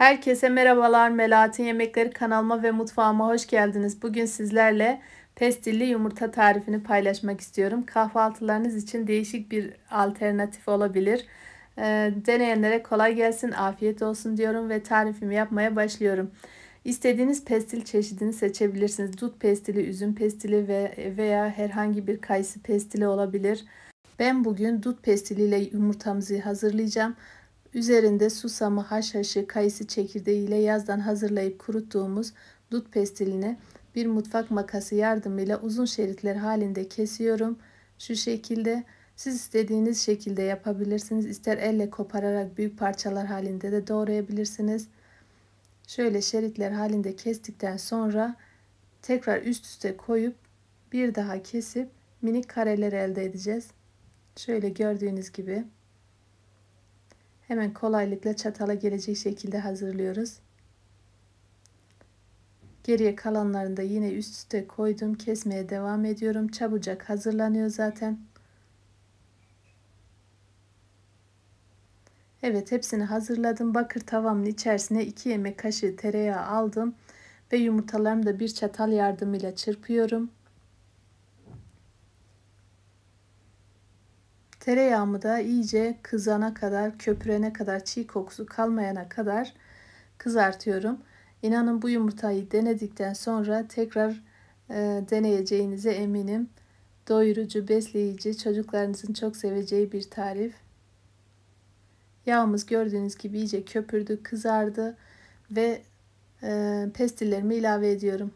Herkese merhabalar. Melahat'in Yemekleri kanalıma ve mutfağıma hoş geldiniz. Bugün sizlerle pestilli yumurta tarifini paylaşmak istiyorum. Kahvaltılarınız için değişik bir alternatif olabilir. E, deneyenlere kolay gelsin, afiyet olsun diyorum ve tarifimi yapmaya başlıyorum. İstediğiniz pestil çeşidini seçebilirsiniz. Dut pestili, üzüm pestili ve veya herhangi bir kayısı pestili olabilir. Ben bugün dut pestiliyle yumurtamızı hazırlayacağım. Üzerinde susamı, haşhaşı, kayısı çekirdeğiyle yazdan hazırlayıp kuruttuğumuz dut pestilini bir mutfak makası yardımıyla uzun şeritler halinde kesiyorum. Şu şekilde siz istediğiniz şekilde yapabilirsiniz. İster elle kopararak büyük parçalar halinde de doğrayabilirsiniz. Şöyle şeritler halinde kestikten sonra tekrar üst üste koyup bir daha kesip minik kareler elde edeceğiz. Şöyle gördüğünüz gibi. Hemen kolaylıkla çatala gelecek şekilde hazırlıyoruz. Geriye kalanlarını da yine üst üste koydum. Kesmeye devam ediyorum. Çabucak hazırlanıyor zaten. Evet hepsini hazırladım. Bakır tavamın içerisine 2 yemek kaşığı tereyağı aldım. Ve yumurtalarımı da bir çatal yardımıyla çırpıyorum. Tereyağımı da iyice kızana kadar, köpürene kadar, çiğ kokusu kalmayana kadar kızartıyorum. İnanın bu yumurtayı denedikten sonra tekrar e, deneyeceğinize eminim. Doyurucu, besleyici, çocuklarınızın çok seveceği bir tarif. Yağımız gördüğünüz gibi iyice köpürdü, kızardı ve e, pestillerimi ilave ediyorum.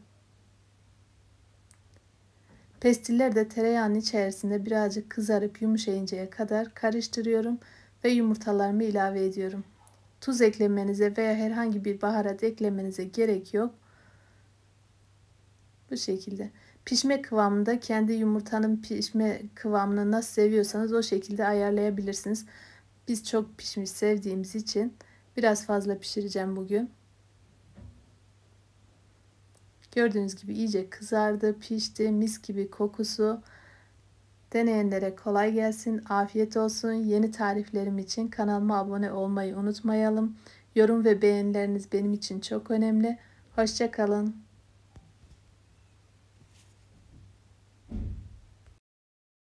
Pestiller de tereyağının içerisinde birazcık kızarıp yumuşayıncaya kadar karıştırıyorum ve yumurtalarımı ilave ediyorum. Tuz eklemenize veya herhangi bir baharat eklemenize gerek yok. Bu şekilde. Pişme kıvamında kendi yumurtanın pişme kıvamını nasıl seviyorsanız o şekilde ayarlayabilirsiniz. Biz çok pişmiş sevdiğimiz için biraz fazla pişireceğim bugün. Gördüğünüz gibi iyice kızardı, pişti, mis gibi kokusu. Deneyenlere kolay gelsin, afiyet olsun. Yeni tariflerim için kanalıma abone olmayı unutmayalım. Yorum ve beğenileriniz benim için çok önemli. Hoşçakalın.